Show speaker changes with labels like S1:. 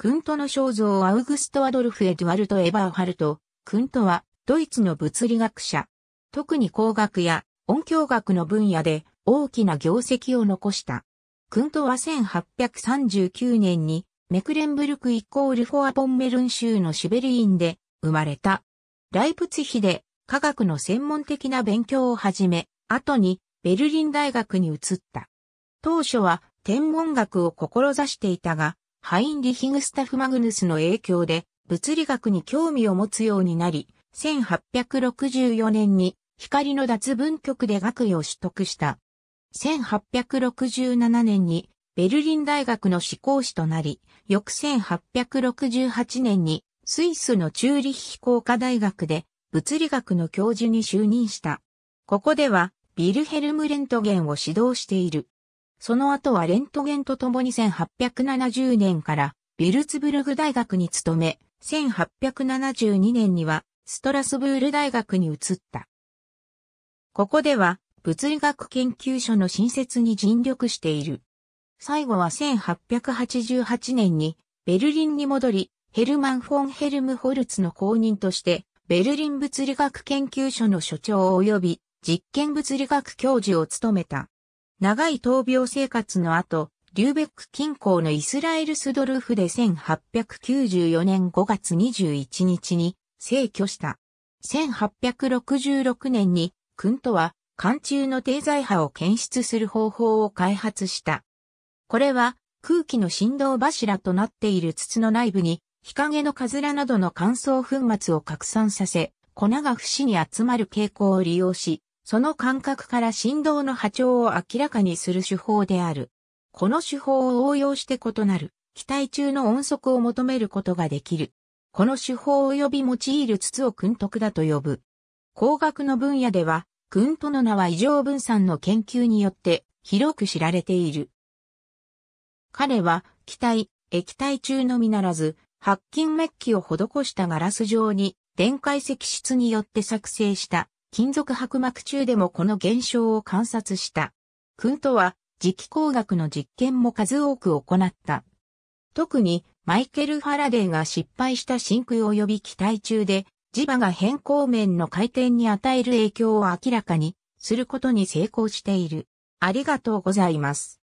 S1: クントの肖像アウグスト・アドルフ・エドワルト・エバーハルト、クントはドイツの物理学者。特に工学や音響学の分野で大きな業績を残した。クントは1839年にメクレンブルクイコールフォアポンメルン州のシベリーンで生まれた。ライプツヒで科学の専門的な勉強を始め、後にベルリン大学に移った。当初は天文学を志していたが、ハインリヒグスタフ・マグヌスの影響で物理学に興味を持つようになり、1864年に光の脱分局で学位を取得した。1867年にベルリン大学の志向士となり、翌1868年にスイスのチューリッヒ工科大学で物理学の教授に就任した。ここではビルヘルム・レントゲンを指導している。その後はレントゲンと共に1870年からビルツブルグ大学に勤め、1872年にはストラスブール大学に移った。ここでは物理学研究所の新設に尽力している。最後は1888年にベルリンに戻り、ヘルマン・フォン・ヘルムホルツの公認として、ベルリン物理学研究所の所長及び実験物理学教授を務めた。長い闘病生活の後、リューベック近郊のイスラエルスドルフで1894年5月21日に逝去した。1866年に、クントは、寒中の低材波を検出する方法を開発した。これは、空気の振動柱となっている筒の内部に、日陰のカズラなどの乾燥粉末を拡散させ、粉が節に集まる傾向を利用し、その感覚から振動の波長を明らかにする手法である。この手法を応用して異なる、気体中の音速を求めることができる。この手法を及び用いる筒を訓徳だと呼ぶ。工学の分野では、訓との名は異常分散の研究によって広く知られている。彼は気体、液体中のみならず、白金メッキを施したガラス状に電解石室によって作成した金属薄膜中でもこの現象を観察した。クントは磁気工学の実験も数多く行った。特にマイケル・ファラデーが失敗した真空及び気体中で磁場が変更面の回転に与える影響を明らかにすることに成功している。ありがとうございます。